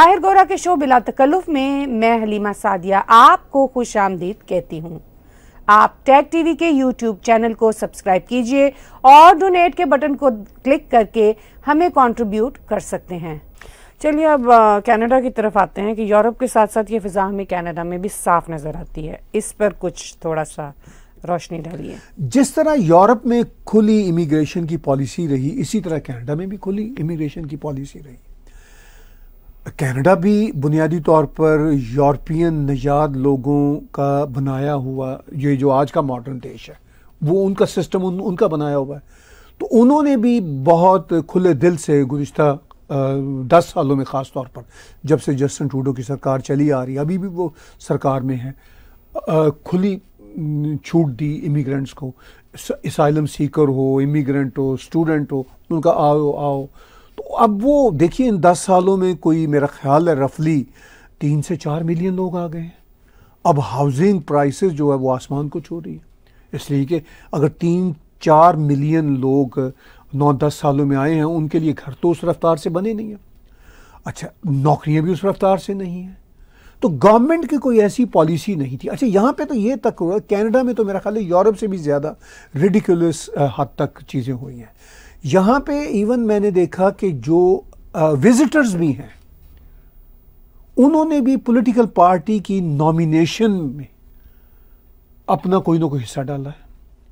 ताहिर गोरा के शो बिला तकल्लुफ में मैं हलीमा सादिया आपको खुश आमदीद कहती हूँ आप टैग टीवी के यूट्यूब चैनल को सब्सक्राइब कीजिए और डोनेट के बटन को क्लिक करके हमें कंट्रीब्यूट कर सकते हैं चलिए अब कनाडा की तरफ आते हैं कि यूरोप के साथ साथ ये फिज़ा हमें कनाडा में भी साफ नज़र आती है इस पर कुछ थोड़ा सा रोशनी डालिए जिस तरह यूरोप में खुली इमिग्रेशन की पॉलिसी रही इसी तरह कनाडा में भी खुली इमिग्रेशन की पॉलिसी रही कनाडा भी बुनियादी तौर पर यूरोपियन नजाद लोगों का बनाया हुआ ये जो आज का मॉडर्न देश है वो उनका सिस्टम उन, उनका बनाया हुआ है तो उन्होंने भी बहुत खुले दिल से गुज्त दस सालों में ख़ास तौर पर जब से जस्टिन ट्रूडो की सरकार चली आ रही अभी भी वो सरकार में है आ, खुली छूट दी इमिग्रेंट्स को इसाइलम सीकर हो इमिग्रेंट हो स्टूडेंट हो उनका आओ आओ तो अब वो देखिए इन दस सालों में कोई मेरा ख्याल है रफली तीन से चार मिलियन लोग आ गए हैं अब हाउसिंग प्राइसेस जो है वो आसमान को छू रही है इसलिए कि अगर तीन चार मिलियन लोग नौ दस सालों में आए हैं उनके लिए घर तो उस रफ्तार से बने नहीं हैं अच्छा नौकरियां भी उस रफ्तार से नहीं हैं तो गवर्नमेंट की कोई ऐसी पॉलिसी नहीं थी अच्छा यहाँ पे तो ये तक हुआ कनाडा में तो मेरा ख्याल है यूरोप से भी ज़्यादा रेडिकुलस हद तक चीज़ें हुई हैं यहाँ पे इवन मैंने देखा कि जो विजिटर्स भी हैं उन्होंने भी पॉलिटिकल पार्टी की नॉमिनेशन में अपना कोई ना कोई हिस्सा डाला है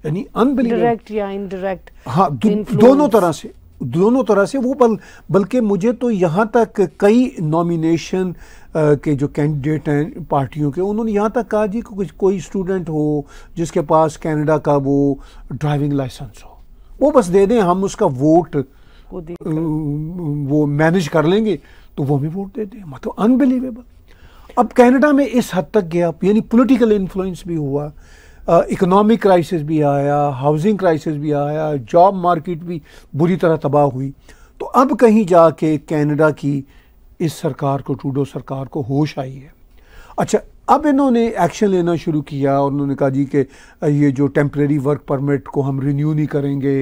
यानी अनबिलीवेबल डायरेक्ट या इनडायरेक्ट हाँ दो, दोनों तरह से दोनों तरह से वो बल बल्कि मुझे तो यहाँ तक कई नॉमिनेशन के जो कैंडिडेट हैं पार्टियों के उन्होंने यहाँ तक कहा जी कुछ कोई स्टूडेंट हो जिसके पास कनाडा का वो ड्राइविंग लाइसेंस हो वो बस दे दें हम उसका वोट वो मैनेज कर लेंगे तो वो हमें वोट दे दें मतलब अनबिलीवेबल अब कनाडा में इस हद तक गया यानी पॉलिटिकल इन्फ्लुएंस भी हुआ इकोनॉमिक क्राइसिस भी आया हाउसिंग क्राइसिस भी आया जॉब मार्केट भी बुरी तरह तबाह हुई तो अब कहीं जाके कनाडा की इस सरकार को ट्रूडो सरकार को होश आई है अच्छा अब इन्होंने एक्शन लेना शुरू किया और उन्होंने कहा जी कि ये जो टेम्प्रेरी वर्क परमिट को हम रिन्यू नहीं करेंगे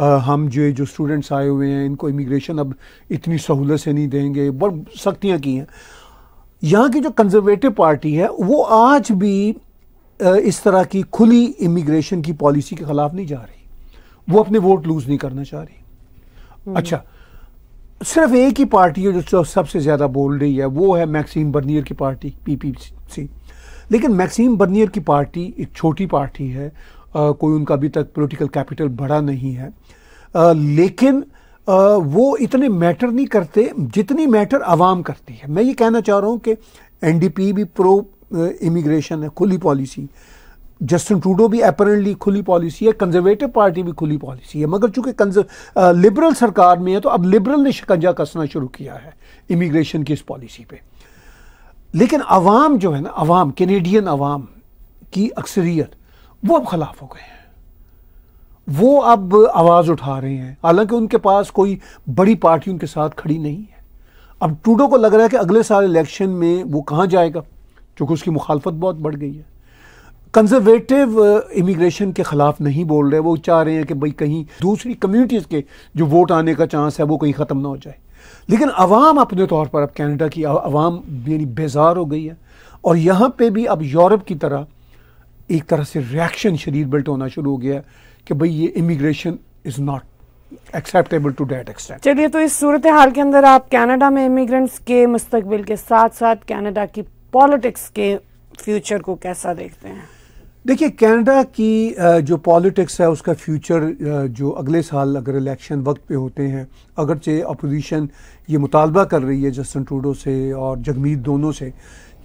आ, हम जो जो स्टूडेंट्स आए हुए हैं इनको इमिग्रेशन अब इतनी सहूलत से नहीं देंगे बहुत सख्तियाँ की हैं यहाँ की जो कंजर्वेटिव पार्टी है वो आज भी इस तरह की खुली इमिग्रेशन की पॉलिसी के ख़िलाफ़ नहीं जा रही वो अपने वोट लूज़ नहीं करना चाह रही हम्म। अच्छा सिर्फ एक ही पार्टी है जो सबसे ज़्यादा बोल रही है वो है मैक्सिम बर्नियर की पार्टी पीपीसी लेकिन मैक्सिम बर्नियर की पार्टी एक छोटी पार्टी है आ, कोई उनका अभी तक पॉलिटिकल कैपिटल बढ़ा नहीं है आ, लेकिन आ, वो इतने मैटर नहीं करते जितनी मैटर आवाम करती है मैं ये कहना चाह रहा हूँ कि एनडीपी भी प्रो इमिग्रेशन है खुली पॉलिसी जस्टिन ट्रूडो भी अपरेंटली खुली पॉलिसी है कंजर्वेटिव पार्टी भी खुली पॉलिसी है मगर चूंकि लिबरल uh, सरकार में है तो अब लिबरल ने शिकंजा कसना शुरू किया है इमिग्रेशन की इस पॉलिसी पे लेकिन आवाम जो है ना आवाम कैनेडियन आवाम की अक्सरियत वो अब खिलाफ हो गए हैं वो अब आवाज़ उठा रहे हैं हालांकि उनके पास कोई बड़ी पार्टी उनके साथ खड़ी नहीं है अब टूडो को लग रहा है कि अगले साल इलेक्शन में वो कहाँ जाएगा चूंकि उसकी मुखालफत बहुत बढ़ गई है कंजर्वेटिव इमिग्रेशन uh, के ख़िलाफ़ नहीं बोल रहे वो चाह रहे हैं कि भाई कहीं दूसरी कम्युनिटीज़ के जो वोट आने का चांस है वो कहीं ख़त्म ना हो जाए लेकिन आवाम अपने तौर पर अब कैनेडा की आवाम यानी बेजार हो गई है और यहाँ पर भी अब यूरोप की तरह एक तरह से रिएक्शन शरीर बिल्ट होना शुरू हो गया कि भाई ये immigration is not acceptable to that extent चलिए तो इस सूरत हाल के अंदर आप कैनेडा में इमिग्रेंट्स के मुस्तबिल के साथ साथ कैनेडा की पॉलिटिक्स के फ्यूचर को कैसा देखते हैं देखिए कनाडा की जो पॉलिटिक्स है उसका फ्यूचर जो अगले साल अगर इलेक्शन वक्त पे होते हैं अगरचे अपोजिशन ये मुतालबा कर रही है जस्टिन ट्रूडो से और जगमीत दोनों से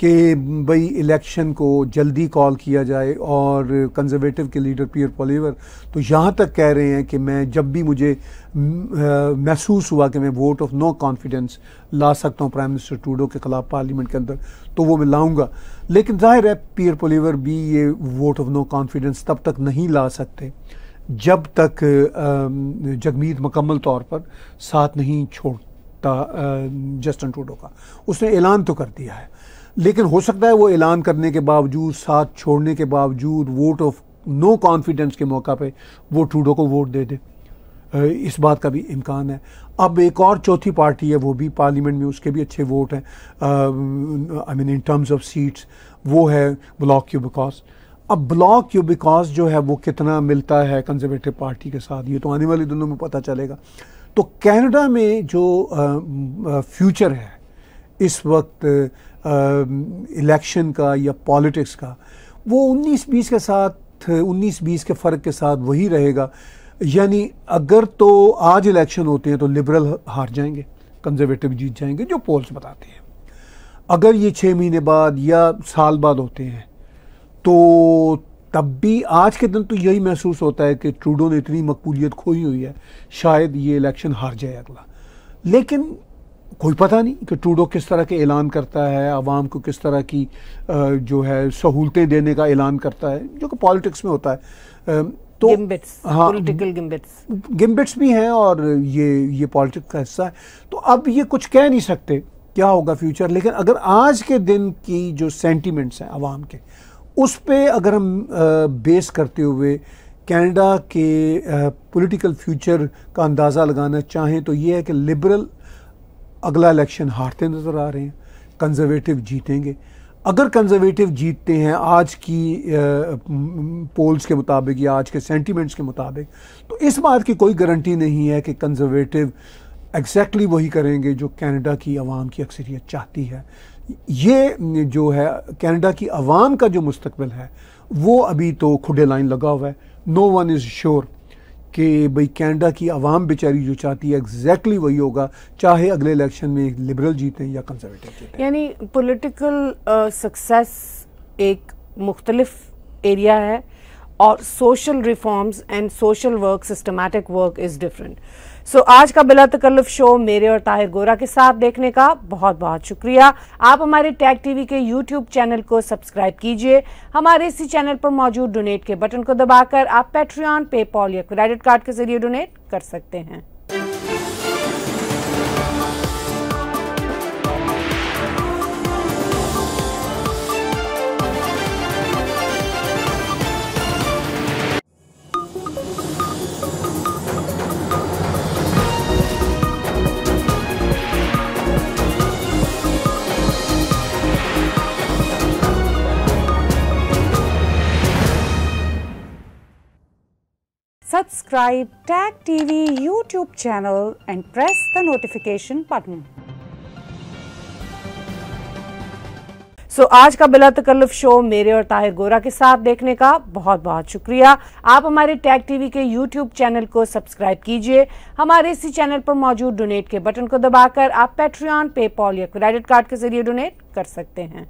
कि भाई इलेक्शन को जल्दी कॉल किया जाए और कंजर्वेटिव के लीडर पियर पोलीवर तो यहाँ तक कह रहे हैं कि मैं जब भी मुझे महसूस हुआ कि मैं वोट ऑफ नो कॉन्फिडेंस ला सकता हूँ प्राइम मिनिस्टर टूडो के खिलाफ पार्लियामेंट के अंदर तो वो मैं लाऊंगा लेकिन जाहिर है पियर पोलीवर भी ये वोट ऑफ नो कॉन्फिडेंस तब तक नहीं ला सकते जब तक जगमीत मकम्मल तौर पर साथ नहीं छोड़ता जस्टिन टूडो का उसने ऐलान तो कर दिया है लेकिन हो सकता है वो ऐलान करने के बावजूद साथ छोड़ने के बावजूद वोट ऑफ नो कॉन्फिडेंस के मौका पे वो ट्रूडो को वोट दे दे इस बात का भी इम्कान है अब एक और चौथी पार्टी है वो भी पार्लियामेंट में उसके भी अच्छे वोट हैं I mean in terms of seats वो है ब्लॉक यू बिकॉज अब ब्लॉक यू बिकॉज जो है वो कितना मिलता है कंजर्वेटिव पार्टी के साथ ये तो आने वाले दिनों में पता चलेगा तो कनाडा में जो फ्यूचर है इस वक्त इलेक्शन का या पॉलिटिक्स का वो 19-20 के साथ 19-20 के फ़र्क के साथ वही रहेगा यानी अगर तो आज इलेक्शन होते हैं तो लिबरल हार जाएंगे कंजर्वेटिव जीत जाएंगे जो पोल्स बताते हैं अगर ये छः महीने बाद या साल बाद होते हैं तो तब भी आज के दिन तो यही महसूस होता है कि ट्रूडो ने इतनी मकबूलियत खोई हुई है शायद ये इलेक्शन हार जाए अगला लेकिन कोई पता नहीं कि टूडो किस तरह के ऐलान करता है आवाम को किस तरह की जो है सहूलतें देने का ऐलान करता है जो कि पॉलिटिक्स में होता है तो गिम्बिट्स हाँ पॉलिटिकल गिम्बिट्स गिम्बिट्स भी हैं और ये ये पॉलिटिक्स का हिस्सा है तो अब ये कुछ कह नहीं सकते क्या होगा फ्यूचर लेकिन अगर आज के दिन की जो सेंटिमेंट्स हैं आवाम के उस पर अगर हम बेस करते हुए कैनेडा के पॉलिटिकल फ्यूचर का अंदाज़ा लगाना चाहें तो ये है कि लिबरल अगला इलेक्शन हारते नज़र आ रहे हैं कंजर्वेटिव जीतेंगे अगर कंजर्वेटिव जीतते हैं आज की पोल्स के मुताबिक या आज के सेंटीमेंट्स के मुताबिक तो इस बात की कोई गारंटी नहीं है कि कंजर्वेटिव एग्जैक्टली वही करेंगे जो कनाडा की आवाम की अक्सरियत चाहती है ये जो है कनाडा की आवाम का जो मुस्तबिल है वो अभी तो खुडे लाइन लगा हुआ है नो वन इज़ श्योर कि भाई कैनेडा की आवाम बेचारी जो चाहती है एग्जैक्टली वही होगा चाहे अगले इलेक्शन में लिबरल जीतें या कंजर्वेटिव जीतें यानी पॉलिटिकल सक्सेस uh, एक मुख्तलिफ एरिया है और social reforms and social work systematic work is different so so, आज का बिला तकल्लफ शो मेरे और ताहिर गोरा के साथ देखने का बहुत बहुत शुक्रिया आप हमारे टैग टीवी के यूट्यूब चैनल को सब्सक्राइब कीजिए हमारे इसी चैनल पर मौजूद डोनेट के बटन को दबाकर आप पेट्रियन पेपॉल या क्रेडिट कार्ड के जरिए डोनेट कर सकते हैं subscribe Tag TV YouTube channel and press the notification button. So so, आज का बिला तकल्लफ शो मेरे और ताहिर गोरा के साथ देखने का बहुत बहुत शुक्रिया आप हमारे टैग टीवी के यूट्यूब चैनल को सब्सक्राइब कीजिए हमारे इसी चैनल पर मौजूद डोनेट के बटन को दबाकर आप पेट्रियन पेपॉल या क्रेडिट कार्ड के जरिए डोनेट कर सकते हैं